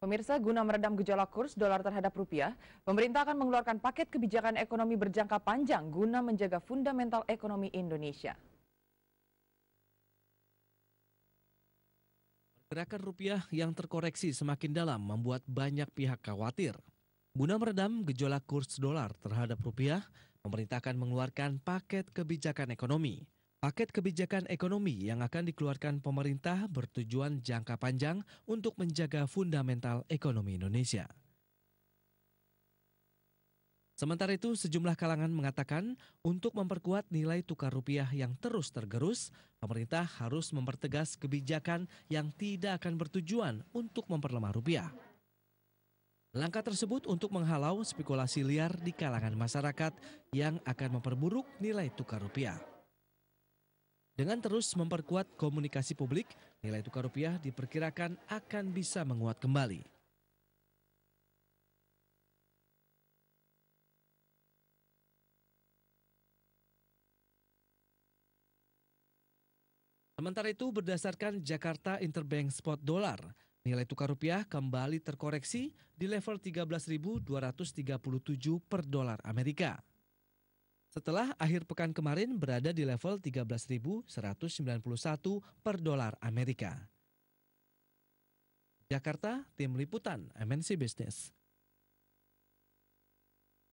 Pemirsa, guna meredam gejolak kurs dolar terhadap rupiah, pemerintah akan mengeluarkan paket kebijakan ekonomi berjangka panjang guna menjaga fundamental ekonomi Indonesia. Pergerakan rupiah yang terkoreksi semakin dalam membuat banyak pihak khawatir. Guna meredam gejolak kurs dolar terhadap rupiah, pemerintah akan mengeluarkan paket kebijakan ekonomi. Paket kebijakan ekonomi yang akan dikeluarkan pemerintah bertujuan jangka panjang untuk menjaga fundamental ekonomi Indonesia. Sementara itu, sejumlah kalangan mengatakan untuk memperkuat nilai tukar rupiah yang terus tergerus, pemerintah harus mempertegas kebijakan yang tidak akan bertujuan untuk memperlemah rupiah. Langkah tersebut untuk menghalau spekulasi liar di kalangan masyarakat yang akan memperburuk nilai tukar rupiah. Dengan terus memperkuat komunikasi publik, nilai tukar rupiah diperkirakan akan bisa menguat kembali. Sementara itu, berdasarkan Jakarta Interbank Spot Dollar, nilai tukar rupiah kembali terkoreksi di level 13.237 per dolar Amerika setelah akhir pekan kemarin berada di level 13.191 per dolar Amerika. Jakarta, Tim Liputan, MNC Business.